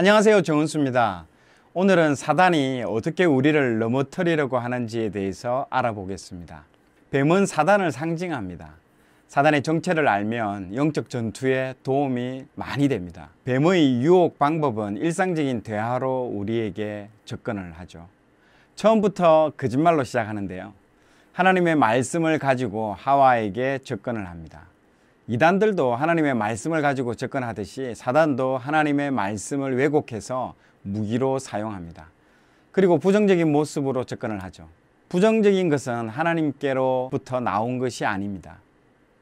안녕하세요 정은수입니다 오늘은 사단이 어떻게 우리를 넘어뜨리려고 하는지에 대해서 알아보겠습니다 뱀은 사단을 상징합니다 사단의 정체를 알면 영적 전투에 도움이 많이 됩니다 뱀의 유혹 방법은 일상적인 대화로 우리에게 접근을 하죠 처음부터 거짓말로 시작하는데요 하나님의 말씀을 가지고 하와에게 접근을 합니다 이단들도 하나님의 말씀을 가지고 접근하듯이 사단도 하나님의 말씀을 왜곡해서 무기로 사용합니다. 그리고 부정적인 모습으로 접근을 하죠. 부정적인 것은 하나님께로부터 나온 것이 아닙니다.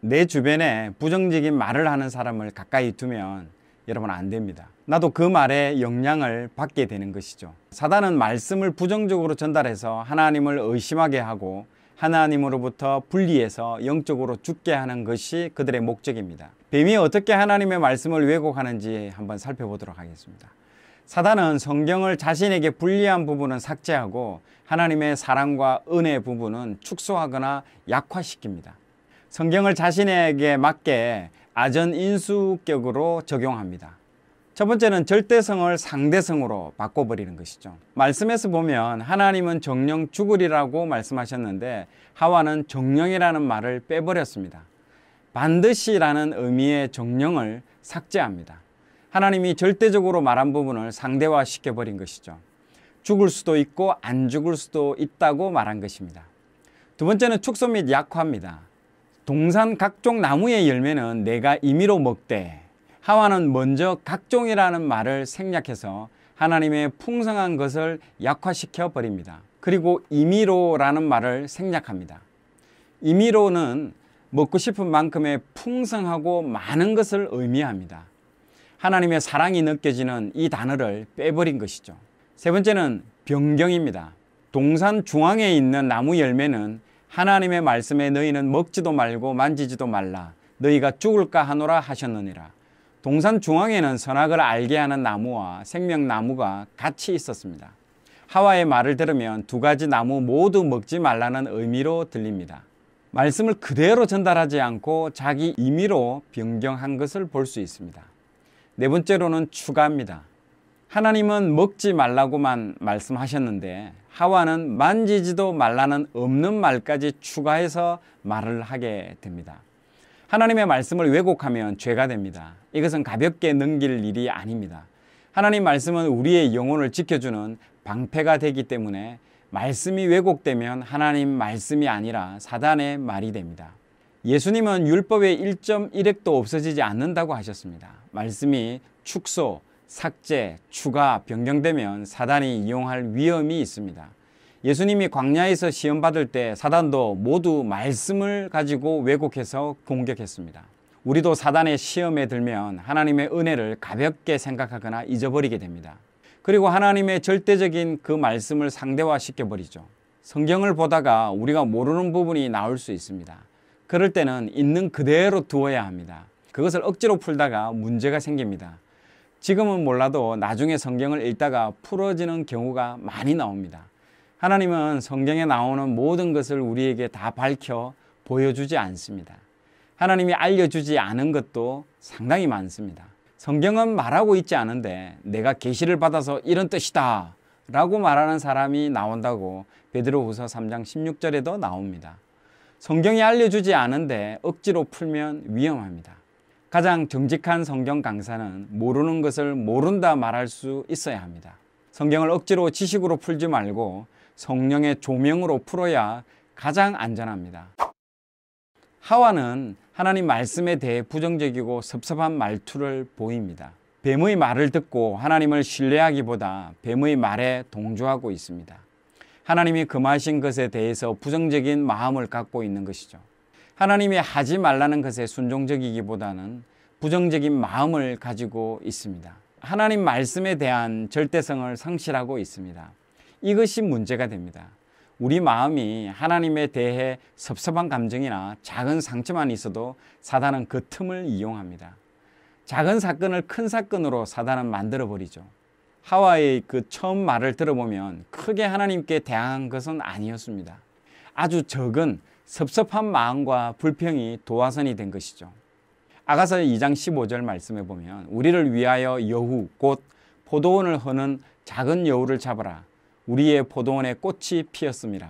내 주변에 부정적인 말을 하는 사람을 가까이 두면 여러분 안 됩니다. 나도 그 말에 영향을 받게 되는 것이죠. 사단은 말씀을 부정적으로 전달해서 하나님을 의심하게 하고 하나님으로부터 분리해서 영적으로 죽게 하는 것이 그들의 목적입니다. 뱀이 어떻게 하나님의 말씀을 왜곡하는지 한번 살펴보도록 하겠습니다. 사단은 성경을 자신에게 불리한 부분은 삭제하고 하나님의 사랑과 은혜 부분은 축소하거나 약화시킵니다. 성경을 자신에게 맞게 아전인수격으로 적용합니다. 첫 번째는 절대성을 상대성으로 바꿔버리는 것이죠. 말씀에서 보면 하나님은 정령 죽으리라고 말씀하셨는데 하와는 정령이라는 말을 빼버렸습니다. 반드시라는 의미의 정령을 삭제합니다. 하나님이 절대적으로 말한 부분을 상대화시켜버린 것이죠. 죽을 수도 있고 안 죽을 수도 있다고 말한 것입니다. 두 번째는 축소 및 약화입니다. 동산 각종 나무의 열매는 내가 임의로 먹되 하와는 먼저 각종이라는 말을 생략해서 하나님의 풍성한 것을 약화시켜 버립니다. 그리고 임의로라는 말을 생략합니다. 임의로는 먹고 싶은 만큼의 풍성하고 많은 것을 의미합니다. 하나님의 사랑이 느껴지는 이 단어를 빼버린 것이죠. 세 번째는 변경입니다. 동산 중앙에 있는 나무 열매는 하나님의 말씀에 너희는 먹지도 말고 만지지도 말라 너희가 죽을까 하노라 하셨느니라. 동산 중앙에는 선악을 알게 하는 나무와 생명나무가 같이 있었습니다. 하와의 말을 들으면 두 가지 나무 모두 먹지 말라는 의미로 들립니다. 말씀을 그대로 전달하지 않고 자기 임의로 변경한 것을 볼 수 있습니다. 네 번째로는 추가입니다. 하나님은 먹지 말라고만 말씀하셨는데 하와는 만지지도 말라는 없는 말까지 추가해서 말을 하게 됩니다. 하나님의 말씀을 왜곡하면 죄가 됩니다. 이것은 가볍게 넘길 일이 아닙니다. 하나님 말씀은 우리의 영혼을 지켜주는 방패가 되기 때문에 말씀이 왜곡되면 하나님 말씀이 아니라 사단의 말이 됩니다. 예수님은 율법의 1.1핵도 없어지지 않는다고 하셨습니다. 말씀이 축소, 삭제, 추가, 변경되면 사단이 이용할 위험이 있습니다. 예수님이 광야에서 시험 받을 때 사단도 모두 말씀을 가지고 왜곡해서 공격했습니다. 우리도 사단의 시험에 들면 하나님의 은혜를 가볍게 생각하거나 잊어버리게 됩니다. 그리고 하나님의 절대적인 그 말씀을 상대화시켜 버리죠. 성경을 보다가 우리가 모르는 부분이 나올 수 있습니다. 그럴 때는 있는 그대로 두어야 합니다. 그것을 억지로 풀다가 문제가 생깁니다. 지금은 몰라도 나중에 성경을 읽다가 풀어지는 경우가 많이 나옵니다. 하나님은 성경에 나오는 모든 것을 우리에게 다 밝혀 보여주지 않습니다. 하나님이 알려주지 않은 것도 상당히 많습니다. 성경은 말하고 있지 않은데 내가 계시를 받아서 이런 뜻이다 라고 말하는 사람이 나온다고 베드로후서 3장 16절에도 나옵니다. 성경이 알려주지 않은데 억지로 풀면 위험합니다. 가장 정직한 성경 강사는 모르는 것을 모른다 말할 수 있어야 합니다. 성경을 억지로 지식으로 풀지 말고 성령의 조명으로 풀어야 가장 안전합니다. 하와는 하나님 말씀에 대해 부정적이고 섭섭한 말투를 보입니다. 뱀의 말을 듣고 하나님을 신뢰하기보다 뱀의 말에 동조하고 있습니다. 하나님이 금하신 것에 대해서 부정적인 마음을 갖고 있는 것이죠. 하나님이 하지 말라는 것에 순종적이기보다는 부정적인 마음을 가지고 있습니다. 하나님 말씀에 대한 절대성을 상실하고 있습니다. 이것이 문제가 됩니다. 우리 마음이 하나님에 대해 섭섭한 감정이나 작은 상처만 있어도 사단은 그 틈을 이용합니다. 작은 사건을 큰 사건으로 사단은 만들어버리죠. 하와의 그 처음 말을 들어보면 크게 하나님께 대항한 것은 아니었습니다. 아주 적은 섭섭한 마음과 불평이 도화선이 된 것이죠. 아가서 2장 15절 말씀해 보면 우리를 위하여 여우 곧 포도원을 허는 작은 여우를 잡아라 우리의 포도원의 꽃이 피었습니다.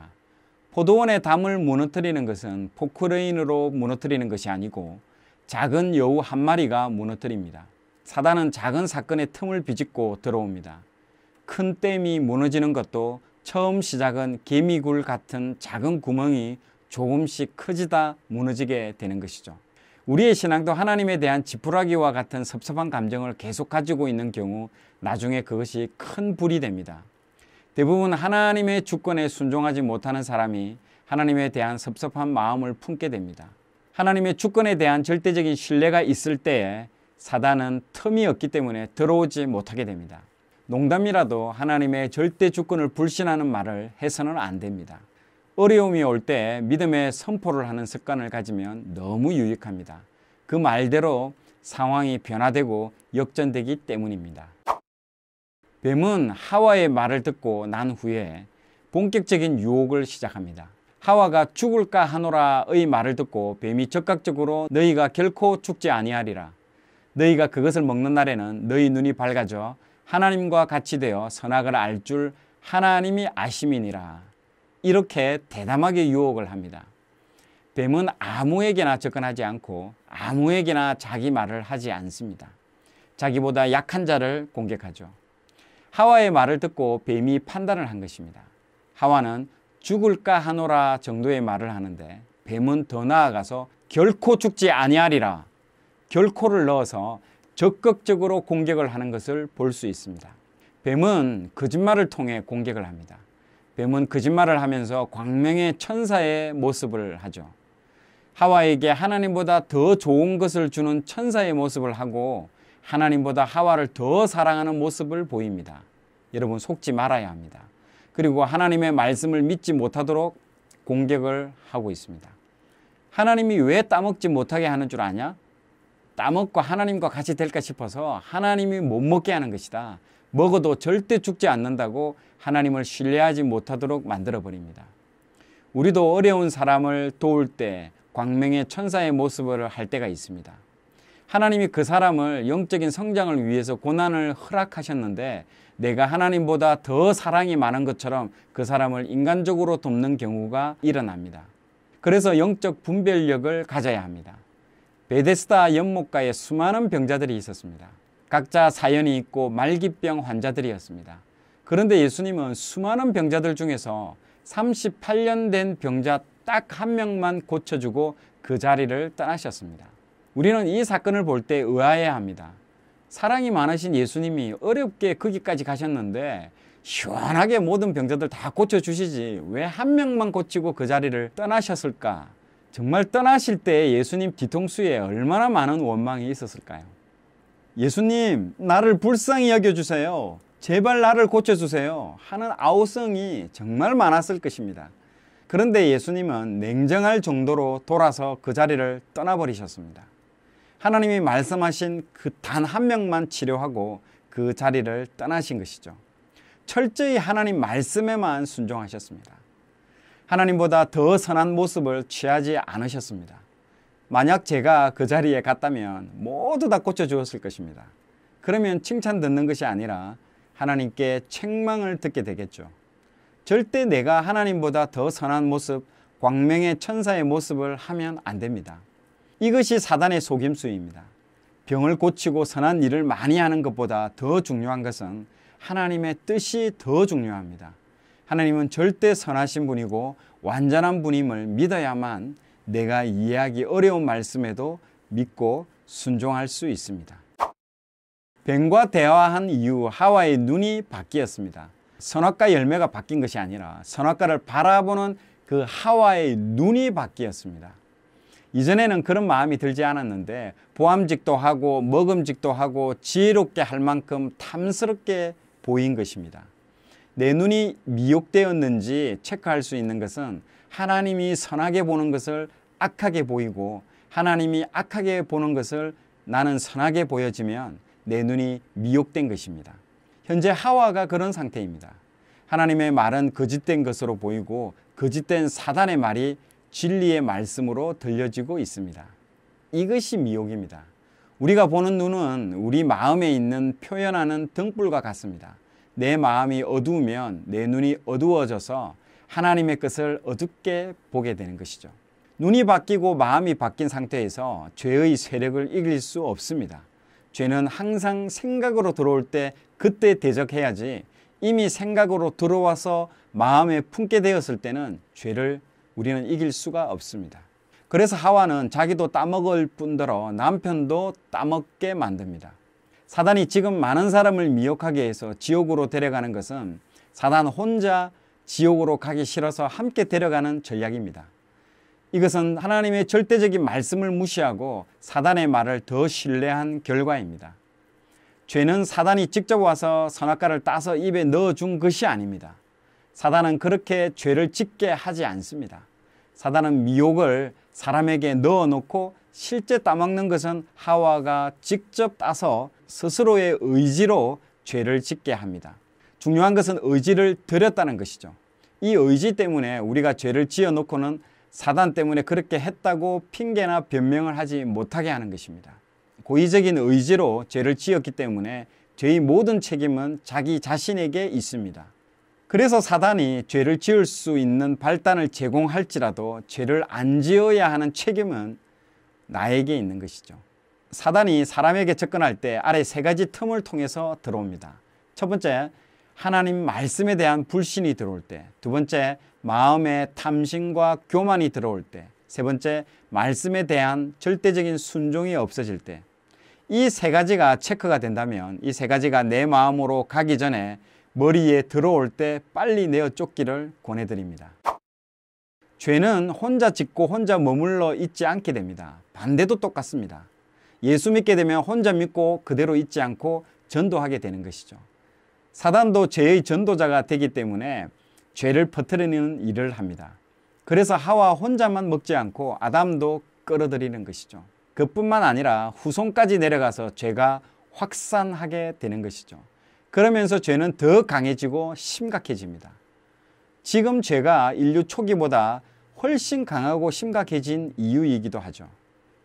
포도원의 담을 무너뜨리는 것은 포크레인으로 무너뜨리는 것이 아니고 작은 여우 한 마리가 무너뜨립니다. 사단은 작은 사건의 틈을 비집고 들어옵니다. 큰 댐이 무너지는 것도 처음 시작은 개미굴 같은 작은 구멍이 조금씩 커지다 무너지게 되는 것이죠. 우리의 신앙도 하나님에 대한 지푸라기와 같은 섭섭한 감정을 계속 가지고 있는 경우 나중에 그것이 큰 불이 됩니다. 대부분 하나님의 주권에 순종하지 못하는 사람이 하나님에 대한 섭섭한 마음을 품게 됩니다. 하나님의 주권에 대한 절대적인 신뢰가 있을 때에 사단은 틈이 없기 때문에 들어오지 못하게 됩니다. 농담이라도 하나님의 절대 주권을 불신하는 말을 해서는 안 됩니다. 어려움이 올 때 믿음의 선포를 하는 습관을 가지면 너무 유익합니다. 그 말대로 상황이 변화되고 역전되기 때문입니다. 뱀은 하와의 말을 듣고 난 후에 본격적인 유혹을 시작합니다. 하와가 죽을까 하노라의 말을 듣고 뱀이 적극적으로 너희가 결코 죽지 아니하리라. 너희가 그것을 먹는 날에는 너희 눈이 밝아져 하나님과 같이 되어 선악을 알 줄 하나님이 아심이니라. 이렇게 대담하게 유혹을 합니다. 뱀은 아무에게나 접근하지 않고 아무에게나 자기 말을 하지 않습니다. 자기보다 약한 자를 공격하죠. 하와의 말을 듣고 뱀이 판단을 한 것입니다. 하와는 죽을까 하노라 정도의 말을 하는데 뱀은 더 나아가서 결코 죽지 아니하리라 결코를 넣어서 적극적으로 공격을 하는 것을 볼 수 있습니다. 뱀은 거짓말을 통해 공격을 합니다. 뱀은 거짓말을 하면서 광명의 천사의 모습을 하죠. 하와에게 하나님보다 더 좋은 것을 주는 천사의 모습을 하고 하나님보다 하와를 더 사랑하는 모습을 보입니다. 여러분 속지 말아야 합니다. 그리고 하나님의 말씀을 믿지 못하도록 공격을 하고 있습니다. 하나님이 왜 따먹지 못하게 하는 줄 아냐? 따먹고 하나님과 같이 될까 싶어서 하나님이 못 먹게 하는 것이다. 먹어도 절대 죽지 않는다고 하나님을 신뢰하지 못하도록 만들어 버립니다. 우리도 어려운 사람을 도울 때 광명의 천사의 모습을 할 때가 있습니다. 하나님이 그 사람을 영적인 성장을 위해서 고난을 허락하셨는데 내가 하나님보다 더 사랑이 많은 것처럼 그 사람을 인간적으로 돕는 경우가 일어납니다. 그래서 영적 분별력을 가져야 합니다. 베데스다 연못가에 수많은 병자들이 있었습니다. 각자 사연이 있고 말기병 환자들이었습니다. 그런데 예수님은 수많은 병자들 중에서 38년 된 병자 딱 한 명만 고쳐주고 그 자리를 떠나셨습니다. 우리는 이 사건을 볼 때 의아해야 합니다. 사랑이 많으신 예수님이 어렵게 거기까지 가셨는데 시원하게 모든 병자들 다 고쳐주시지 왜 한 명만 고치고 그 자리를 떠나셨을까? 정말 떠나실 때 예수님 뒤통수에 얼마나 많은 원망이 있었을까요? 예수님, 나를 불쌍히 여겨주세요. 제발 나를 고쳐주세요. 하는 아우성이 정말 많았을 것입니다. 그런데 예수님은 냉정할 정도로 돌아서 그 자리를 떠나버리셨습니다. 하나님이 말씀하신 그 단 한 명만 치료하고 그 자리를 떠나신 것이죠. 철저히 하나님 말씀에만 순종하셨습니다. 하나님보다 더 선한 모습을 취하지 않으셨습니다. 만약 제가 그 자리에 갔다면 모두 다 고쳐주었을 것입니다. 그러면 칭찬 듣는 것이 아니라 하나님께 책망을 듣게 되겠죠. 절대 내가 하나님보다 더 선한 모습, 광명의 천사의 모습을 하면 안 됩니다. 이것이 사단의 속임수입니다. 병을 고치고 선한 일을 많이 하는 것보다 더 중요한 것은 하나님의 뜻이 더 중요합니다. 하나님은 절대 선하신 분이고 완전한 분임을 믿어야만 내가 이해하기 어려운 말씀에도 믿고 순종할 수 있습니다. 뱀과 대화한 이후 하와의 눈이 바뀌었습니다. 선악과 열매가 바뀐 것이 아니라 선악과를 바라보는 그 하와의 눈이 바뀌었습니다. 이전에는 그런 마음이 들지 않았는데 보암직도 하고 먹음직도 하고 지혜롭게 할 만큼 탐스럽게 보인 것입니다. 내 눈이 미혹되었는지 체크할 수 있는 것은 하나님이 선하게 보는 것을 악하게 보이고 하나님이 악하게 보는 것을 나는 선하게 보여지면 내 눈이 미혹된 것입니다. 현재 하와가 그런 상태입니다. 하나님의 말은 거짓된 것으로 보이고 거짓된 사단의 말이 진리의 말씀으로 들려지고 있습니다. 이것이 미혹입니다. 우리가 보는 눈은 우리 마음에 있는 표현하는 등불과 같습니다. 내 마음이 어두우면 내 눈이 어두워져서 하나님의 것을 어둡게 보게 되는 것이죠. 눈이 바뀌고 마음이 바뀐 상태에서 죄의 세력을 이길 수 없습니다. 죄는 항상 생각으로 들어올 때 그때 대적해야지 이미 생각으로 들어와서 마음에 품게 되었을 때는 죄를 우리는 이길 수가 없습니다. 그래서 하와는 자기도 따먹을 뿐더러 남편도 따먹게 만듭니다. 사단이 지금 많은 사람을 미혹하게 해서 지옥으로 데려가는 것은 사단 혼자 지옥으로 가기 싫어서 함께 데려가는 전략입니다. 이것은 하나님의 절대적인 말씀을 무시하고 사단의 말을 더 신뢰한 결과입니다. 죄는 사단이 직접 와서 선악과를 따서 입에 넣어준 것이 아닙니다. 사단은 그렇게 죄를 짓게 하지 않습니다. 사단은 미혹을 사람에게 넣어놓고 실제 따먹는 것은 하와가 직접 따서 스스로의 의지로 죄를 짓게 합니다. 중요한 것은 의지를 드렸다는 것이죠. 이 의지 때문에 우리가 죄를 지어놓고는 사단 때문에 그렇게 했다고 핑계나 변명을 하지 못하게 하는 것입니다. 고의적인 의지로 죄를 지었기 때문에 죄의 모든 책임은 자기 자신에게 있습니다. 그래서 사단이 죄를 지을 수 있는 발단을 제공할지라도 죄를 안 지어야 하는 책임은 나에게 있는 것이죠. 사단이 사람에게 접근할 때 아래 세 가지 틈을 통해서 들어옵니다. 첫 번째, 하나님 말씀에 대한 불신이 들어올 때. 두 번째, 마음의 탐심과 교만이 들어올 때. 세 번째, 말씀에 대한 절대적인 순종이 없어질 때. 이 세 가지가 체크가 된다면 이 세 가지가 내 마음으로 가기 전에 머리에 들어올 때 빨리 내어 쫓기를 권해드립니다. 죄는 혼자 짓고 혼자 머물러 있지 않게 됩니다. 반대도 똑같습니다. 예수 믿게 되면 혼자 믿고 그대로 있지 않고 전도하게 되는 것이죠. 사단도 죄의 전도자가 되기 때문에 죄를 퍼뜨리는 일을 합니다. 그래서 하와 혼자만 먹지 않고 아담도 끌어들이는 것이죠. 그뿐만 아니라 후손까지 내려가서 죄가 확산하게 되는 것이죠. 그러면서 죄는 더 강해지고 심각해집니다. 지금 죄가 인류 초기보다 훨씬 강하고 심각해진 이유이기도 하죠.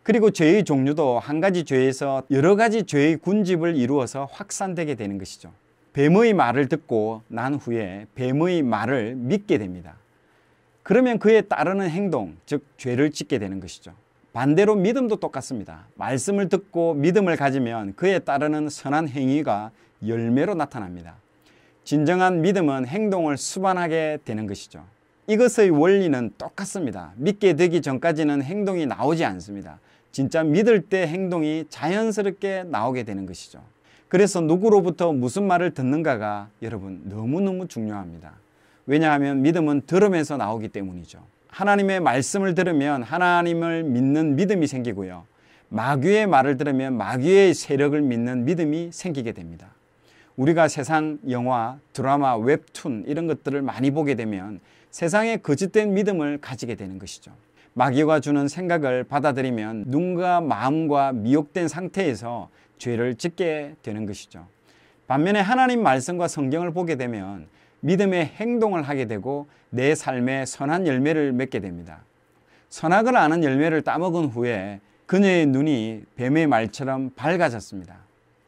그리고 죄의 종류도 한 가지 죄에서 여러 가지 죄의 군집을 이루어서 확산되게 되는 것이죠. 뱀의 말을 듣고 난 후에 뱀의 말을 믿게 됩니다. 그러면 그에 따르는 행동, 즉 죄를 짓게 되는 것이죠. 반대로 믿음도 똑같습니다. 말씀을 듣고 믿음을 가지면 그에 따르는 선한 행위가 열매로 나타납니다. 진정한 믿음은 행동을 수반하게 되는 것이죠. 이것의 원리는 똑같습니다. 믿게 되기 전까지는 행동이 나오지 않습니다. 진짜 믿을 때 행동이 자연스럽게 나오게 되는 것이죠. 그래서 누구로부터 무슨 말을 듣는가가 여러분 너무너무 중요합니다. 왜냐하면 믿음은 들음에서 나오기 때문이죠. 하나님의 말씀을 들으면 하나님을 믿는 믿음이 생기고요. 마귀의 말을 들으면 마귀의 세력을 믿는 믿음이 생기게 됩니다. 우리가 세상 영화, 드라마, 웹툰 이런 것들을 많이 보게 되면 세상에 거짓된 믿음을 가지게 되는 것이죠. 마귀가 주는 생각을 받아들이면 눈과 마음과 미혹된 상태에서 죄를 짓게 되는 것이죠. 반면에 하나님 말씀과 성경을 보게 되면 믿음의 행동을 하게 되고 내 삶에 선한 열매를 맺게 됩니다. 선악을 아는 열매를 따먹은 후에 그녀의 눈이 뱀의 말처럼 밝아졌습니다.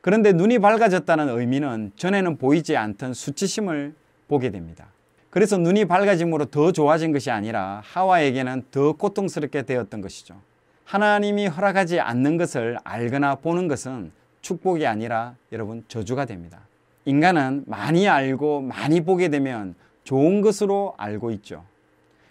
그런데 눈이 밝아졌다는 의미는 전에는 보이지 않던 수치심을 보게 됩니다. 그래서 눈이 밝아짐으로 더 좋아진 것이 아니라 하와에게는 더 고통스럽게 되었던 것이죠. 하나님이 허락하지 않는 것을 알거나 보는 것은 축복이 아니라 여러분 저주가 됩니다. 인간은 많이 알고 많이 보게 되면 좋은 것으로 알고 있죠.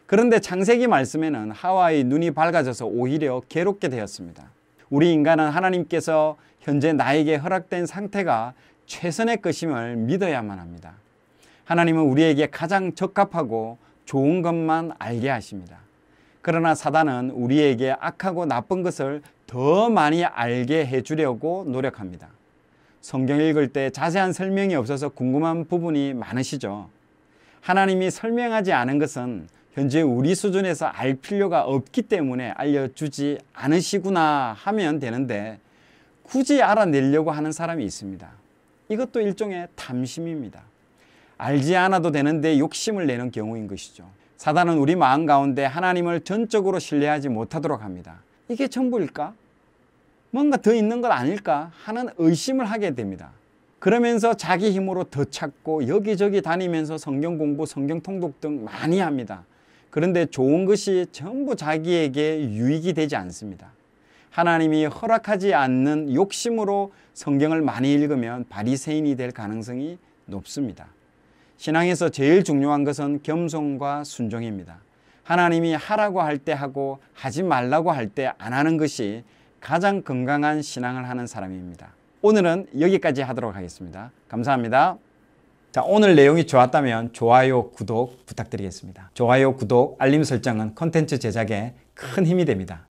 그런데 창세기 말씀에는 하와의 눈이 밝아져서 오히려 괴롭게 되었습니다. 우리 인간은 하나님께서 현재 나에게 허락된 상태가 최선의 것임을 믿어야만 합니다. 하나님은 우리에게 가장 적합하고 좋은 것만 알게 하십니다. 그러나 사단은 우리에게 악하고 나쁜 것을 더 많이 알게 해주려고 노력합니다. 성경 읽을 때 자세한 설명이 없어서 궁금한 부분이 많으시죠? 하나님이 설명하지 않은 것은 현재 우리 수준에서 알 필요가 없기 때문에 알려주지 않으시구나 하면 되는데 굳이 알아내려고 하는 사람이 있습니다. 이것도 일종의 탐심입니다. 알지 않아도 되는데 욕심을 내는 경우인 것이죠. 사단은 우리 마음 가운데 하나님을 전적으로 신뢰하지 못하도록 합니다. 이게 전부일까? 뭔가 더 있는 것 아닐까? 하는 의심을 하게 됩니다. 그러면서 자기 힘으로 더 찾고 여기저기 다니면서 성경 공부, 성경 통독 등 많이 합니다. 그런데 좋은 것이 전부 자기에게 유익이 되지 않습니다. 하나님이 허락하지 않는 욕심으로 성경을 많이 읽으면 바리새인이 될 가능성이 높습니다. 신앙에서 제일 중요한 것은 겸손과 순종입니다. 하나님이 하라고 할 때 하고 하지 말라고 할 때 안 하는 것이 가장 건강한 신앙을 하는 사람입니다. 오늘은 여기까지 하도록 하겠습니다. 감사합니다. 자, 오늘 내용이 좋았다면 좋아요, 구독 부탁드리겠습니다. 좋아요, 구독, 알림 설정은 컨텐츠 제작에 큰 힘이 됩니다.